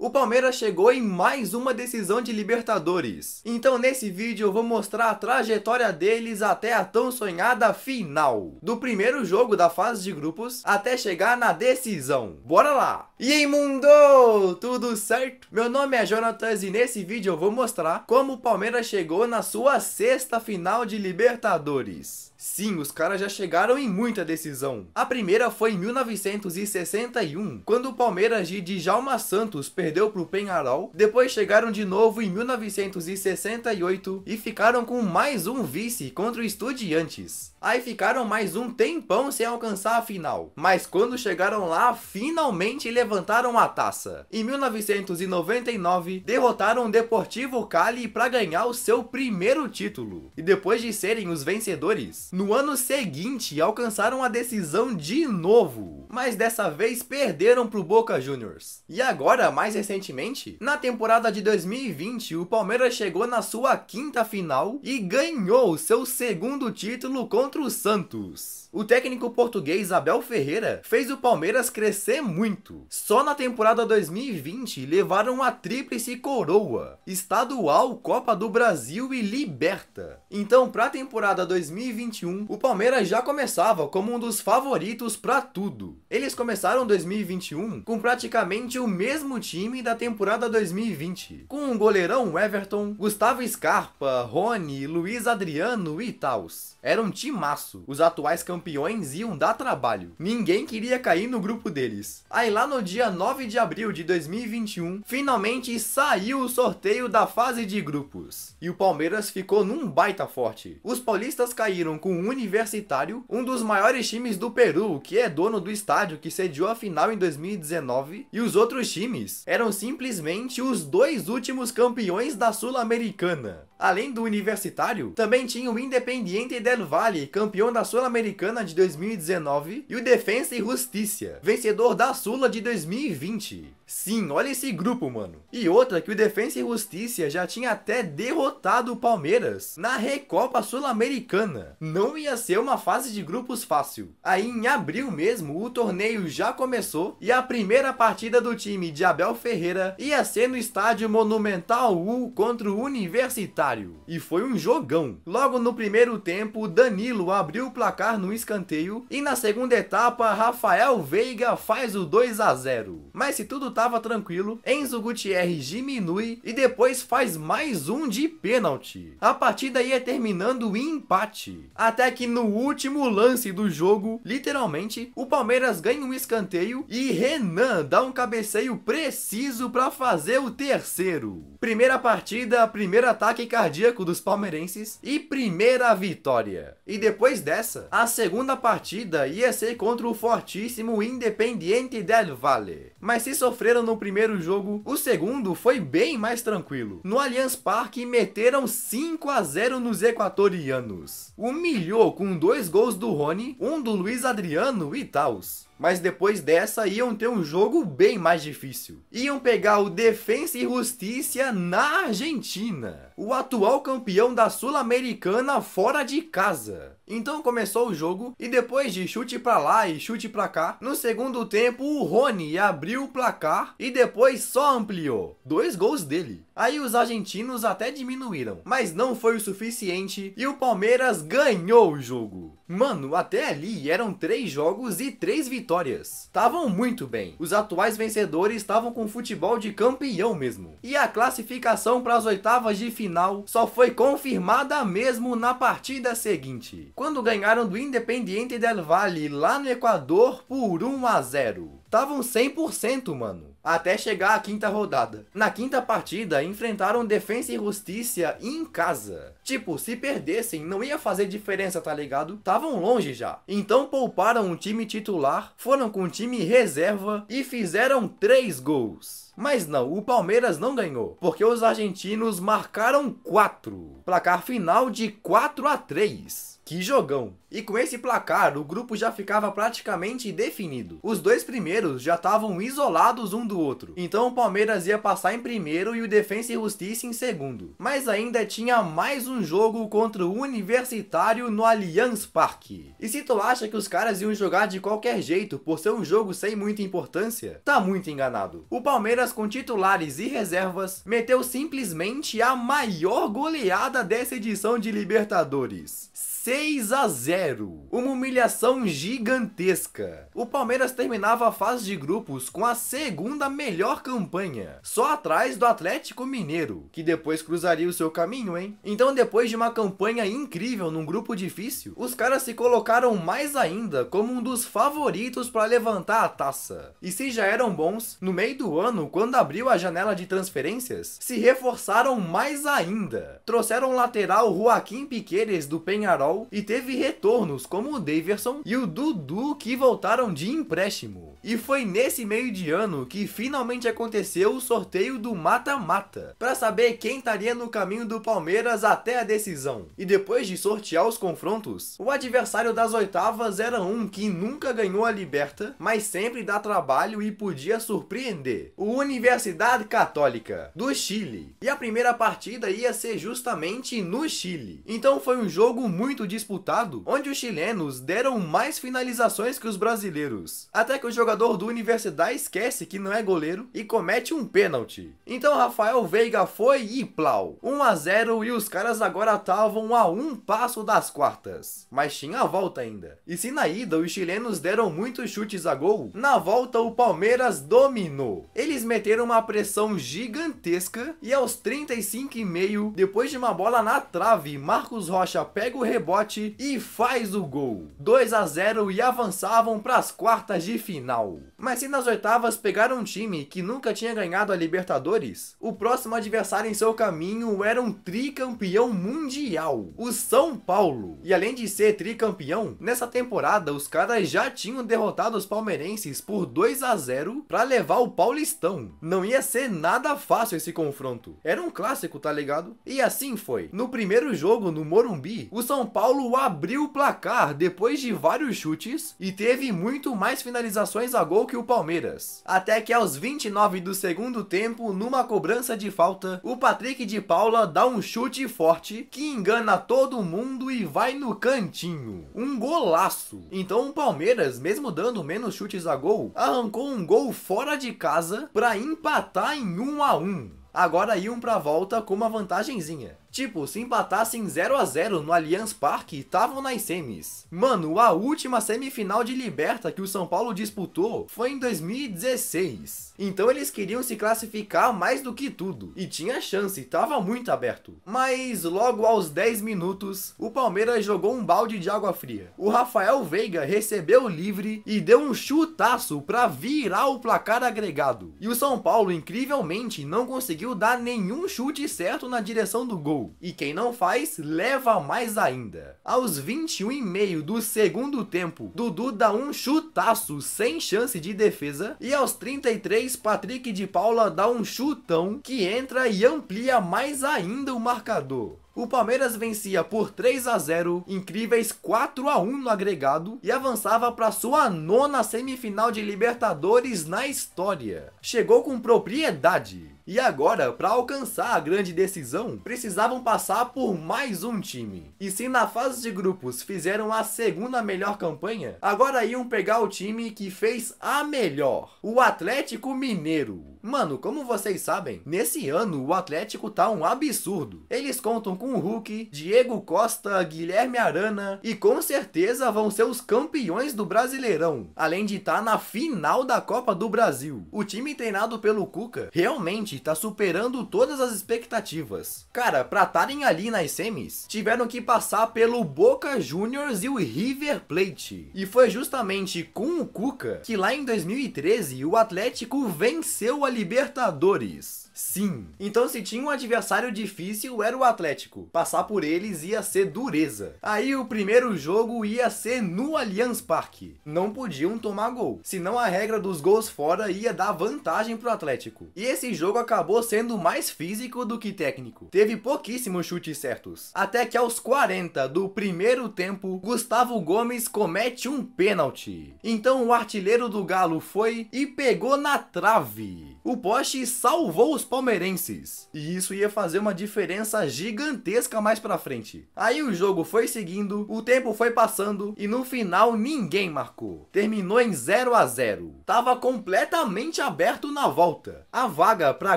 o Palmeiras chegou em mais uma decisão de Libertadores. Então nesse vídeo eu vou mostrar a trajetória deles até a tão sonhada final. Do primeiro jogo da fase de grupos até chegar na decisão. Bora lá! E aí mundo! Tudo certo? Meu nome é Jonatas e nesse vídeo eu vou mostrar como o Palmeiras chegou na sua sexta final de Libertadores. Sim, os caras já chegaram em muita decisão. A primeira foi em 1961, quando o Palmeiras de Djalma Santos perdeu para o Penharol. Depois chegaram de novo em 1968 e ficaram com mais um vice contra o Estudiantes. Aí ficaram mais um tempão sem alcançar a final. Mas quando chegaram lá, finalmente levantaram a taça. Em 1999, derrotaram o Deportivo Cali para ganhar o seu primeiro título. E depois de serem os vencedores, no ano seguinte, alcançaram a decisão de novo, mas dessa vez perderam pro Boca Juniors. E agora, mais recentemente, na temporada de 2020, o Palmeiras chegou na sua quinta final e ganhou seu segundo título contra o Santos. O técnico português Abel Ferreira fez o Palmeiras crescer muito. Só na temporada 2020 levaram a tríplice coroa, estadual, Copa do Brasil e Liberta. Então, para a temporada 2021 2021, o Palmeiras já começava como um dos favoritos para tudo. Eles começaram 2021 com praticamente o mesmo time da temporada 2020, com o goleirão Everton, Gustavo Scarpa, Rony, Luiz Adriano e tal. Era um timaço. Os atuais campeões iam dar trabalho. Ninguém queria cair no grupo deles. Aí lá no dia 9 de abril de 2021, finalmente saiu o sorteio da fase de grupos. E o Palmeiras ficou num baita forte. Os paulistas caíram com com o Universitário, um dos maiores times do Peru, que é dono do estádio que sediou a final em 2019, e os outros times eram simplesmente os dois últimos campeões da Sul-Americana. Além do Universitário, também tinha o Independiente del Valle, campeão da Sul-Americana de 2019, e o Defensa e Justiça, vencedor da Sula de 2020. Sim, olha esse grupo, mano. E outra que o Defensa e Justiça já tinha até derrotado o Palmeiras na Recopa Sul-Americana. Não ia ser uma fase de grupos fácil. Aí em abril mesmo, o torneio já começou e a primeira partida do time de Abel Ferreira ia ser no estádio Monumental U contra o Universitário. E foi um jogão. Logo no primeiro tempo, Danilo abriu o placar no escanteio e na segunda etapa, Rafael Veiga faz o 2 a 0. Mas se tudo tava tranquilo, Enzo Gutierrez diminui e depois faz mais um de pênalti. A partida ia terminando em empate. Até que no último lance do jogo, literalmente, o Palmeiras ganha um escanteio e Renan dá um cabeceio preciso para fazer o terceiro. Primeira partida, primeiro ataque cardíaco dos palmeirenses e primeira vitória. E depois dessa, a segunda partida ia ser contra o fortíssimo Independiente del Valle. Mas se sofreram no primeiro jogo, o segundo foi bem mais tranquilo. No Allianz Parque meteram 5 a 0 nos equatorianos. Humilhou com dois gols do Rony, um do Luiz Adriano e tals mas depois dessa iam ter um jogo bem mais difícil. Iam pegar o Defensa e Justiça na Argentina, o atual campeão da Sul-Americana fora de casa. Então começou o jogo e depois de chute pra lá e chute pra cá, no segundo tempo o Rony abriu abriu o placar e depois só ampliou. Dois gols dele. Aí os argentinos até diminuíram, mas não foi o suficiente e o Palmeiras ganhou o jogo. Mano, até ali eram três jogos e três vitórias. Estavam muito bem. Os atuais vencedores estavam com futebol de campeão mesmo. E a classificação para as oitavas de final só foi confirmada mesmo na partida seguinte, quando ganharam do Independiente del Valle lá no Equador por 1 a 0. Estavam 100%, mano até chegar à quinta rodada. Na quinta partida, enfrentaram Defensa e Justiça em casa. Tipo, se perdessem, não ia fazer diferença, tá ligado? Tavam longe já. Então pouparam o time titular, foram com o time reserva e fizeram 3 gols. Mas não, o Palmeiras não ganhou, porque os argentinos marcaram 4. Placar final de 4 a 3. Que jogão! E com esse placar, o grupo já ficava praticamente definido. Os dois primeiros já estavam isolados um do outro. Então o Palmeiras ia passar em primeiro e o Defensa e Justiça em segundo. Mas ainda tinha mais um jogo contra o Universitário no Allianz Parque. E se tu acha que os caras iam jogar de qualquer jeito por ser um jogo sem muita importância, tá muito enganado. O Palmeiras com titulares e reservas meteu simplesmente a maior goleada dessa edição de Libertadores. 6 a 0. Uma humilhação gigantesca. O Palmeiras terminava a fase de grupos com a segunda melhor campanha, só atrás do Atlético Mineiro, que depois cruzaria o seu caminho, hein? Então, depois de uma campanha incrível num grupo difícil, os caras se colocaram mais ainda como um dos favoritos para levantar a taça. E se já eram bons, no meio do ano, quando abriu a janela de transferências, se reforçaram mais ainda. Trouxeram lateral Joaquim Piqueires do Penharol e teve retornos como o Daverson e o Dudu que voltaram de empréstimo. E foi nesse meio de ano que finalmente aconteceu o sorteio do mata-mata, para saber quem estaria no caminho do Palmeiras até a decisão. E depois de sortear os confrontos, o adversário das oitavas era um que nunca ganhou a Liberta, mas sempre dá trabalho e podia surpreender. O Universidade Católica, do Chile. E a primeira partida ia ser justamente no Chile. Então foi um jogo muito muito disputado, onde os chilenos deram mais finalizações que os brasileiros. Até que o jogador do Universidade esquece que não é goleiro e comete um pênalti. Então Rafael Veiga foi e plau. 1 a 0 e os caras agora estavam a um passo das quartas. Mas tinha a volta ainda. E se na ida os chilenos deram muitos chutes a gol, na volta o Palmeiras dominou. Eles meteram uma pressão gigantesca e aos 35 e meio, depois de uma bola na trave, Marcos Rocha pega o rebote rebote e faz o gol. 2 a 0 e avançavam para as quartas de final. Mas se nas oitavas pegaram um time que nunca tinha ganhado a Libertadores, o próximo adversário em seu caminho era um tricampeão mundial, o São Paulo. E além de ser tricampeão, nessa temporada os caras já tinham derrotado os palmeirenses por 2 a 0 para levar o Paulistão. Não ia ser nada fácil esse confronto. Era um clássico, tá ligado? E assim foi. No primeiro jogo no Morumbi, o São Paulo Paulo abriu o placar depois de vários chutes e teve muito mais finalizações a gol que o Palmeiras. Até que aos 29 do segundo tempo, numa cobrança de falta, o Patrick de Paula dá um chute forte que engana todo mundo e vai no cantinho. Um golaço! Então o Palmeiras, mesmo dando menos chutes a gol, arrancou um gol fora de casa para empatar em 1 um a 1. Um. Agora iam para volta com uma vantagenzinha. Tipo, se empatassem 0 a 0 no Allianz Parque, estavam nas semis. Mano, a última semifinal de Liberta que o São Paulo disputou foi em 2016. Então eles queriam se classificar mais do que tudo. E tinha chance, tava muito aberto. Mas logo aos 10 minutos, o Palmeiras jogou um balde de água fria. O Rafael Veiga recebeu livre e deu um chutaço pra virar o placar agregado. E o São Paulo, incrivelmente, não conseguiu dar nenhum chute certo na direção do gol gol. E quem não faz, leva mais ainda. Aos 21 e meio do segundo tempo, Dudu dá um chutaço sem chance de defesa. E aos 33, Patrick de Paula dá um chutão que entra e amplia mais ainda o marcador. O Palmeiras vencia por 3 a 0, incríveis 4 a 1 no agregado e avançava para sua nona semifinal de Libertadores na história. Chegou com propriedade e agora, para alcançar a grande decisão, precisavam passar por mais um time. E se na fase de grupos fizeram a segunda melhor campanha, agora iam pegar o time que fez a melhor, o Atlético Mineiro. Mano, como vocês sabem, nesse ano o Atlético tá um absurdo. Eles contam com o Hulk, Diego Costa, Guilherme Arana e com certeza vão ser os campeões do Brasileirão, além de estar tá na final da Copa do Brasil. O time treinado pelo Cuca realmente tá superando todas as expectativas. Cara, pra estarem ali nas semis, tiveram que passar pelo Boca Juniors e o River Plate. E foi justamente com o Cuca que lá em 2013 o Atlético venceu a Libertadores. Sim. Então se tinha um adversário difícil era o Atlético. Passar por eles ia ser dureza. Aí o primeiro jogo ia ser no Allianz Parque. Não podiam tomar gol, senão a regra dos gols fora ia dar vantagem pro Atlético. E esse jogo acabou sendo mais físico do que técnico. Teve pouquíssimos chutes certos. Até que aos 40 do primeiro tempo, Gustavo Gomes comete um pênalti. Então o artilheiro do Galo foi e pegou na trave. O poste salvou os palmeirenses. E isso ia fazer uma diferença gigantesca mais pra frente. Aí o jogo foi seguindo, o tempo foi passando e no final ninguém marcou. Terminou em 0 a 0 Tava completamente aberto na volta. A vaga pra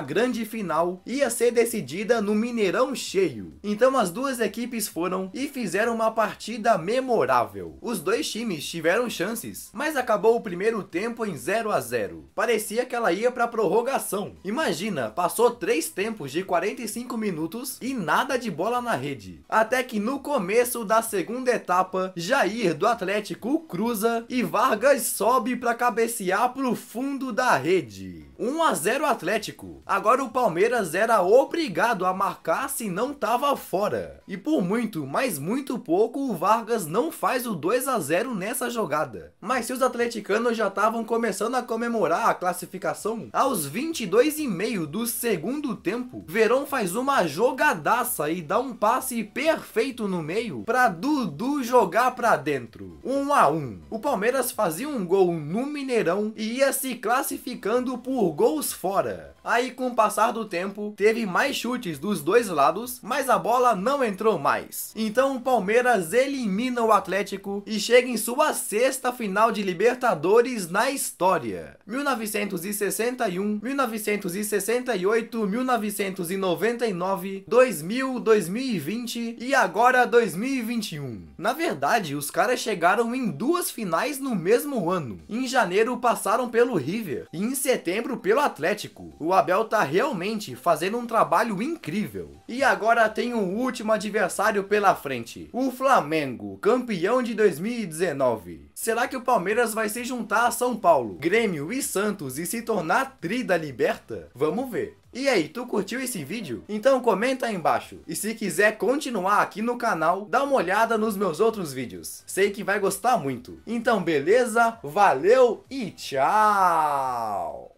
grande final ia ser decidida no Mineirão cheio. Então as duas equipes foram e fizeram uma partida memorável. Os dois times tiveram chances, mas acabou o primeiro tempo em 0 a 0 Parecia que ela ia pra prorrogação. Imagina, Passou três tempos de 45 minutos e nada de bola na rede. Até que no começo da segunda etapa, Jair do Atlético cruza e Vargas sobe para cabecear pro fundo da rede. 1 a 0 Atlético. Agora o Palmeiras era obrigado a marcar se não tava fora. E por muito, mas muito pouco, o Vargas não faz o 2 a 0 nessa jogada. Mas se os atleticanos já estavam começando a comemorar a classificação, aos 22 e meio do segundo tempo, Verão faz uma jogadaça e dá um passe perfeito no meio para Dudu jogar para dentro. 1 a 1. O Palmeiras fazia um gol no Mineirão e ia se classificando por por gols fora. Aí com o passar do tempo, teve mais chutes dos dois lados, mas a bola não entrou mais. Então o Palmeiras elimina o Atlético e chega em sua sexta final de Libertadores na história. 1961, 1968, 1999, 2000, 2020 e agora 2021. Na verdade, os caras chegaram em duas finais no mesmo ano. Em janeiro passaram pelo River e em setembro pelo Atlético. O Abel tá realmente fazendo um trabalho incrível. E agora tem o um último adversário pela frente. O Flamengo, campeão de 2019. Será que o Palmeiras vai se juntar a São Paulo, Grêmio e Santos e se tornar tri da liberta? Vamos ver. E aí, tu curtiu esse vídeo? Então comenta aí embaixo. E se quiser continuar aqui no canal, dá uma olhada nos meus outros vídeos. Sei que vai gostar muito. Então beleza? Valeu e tchau!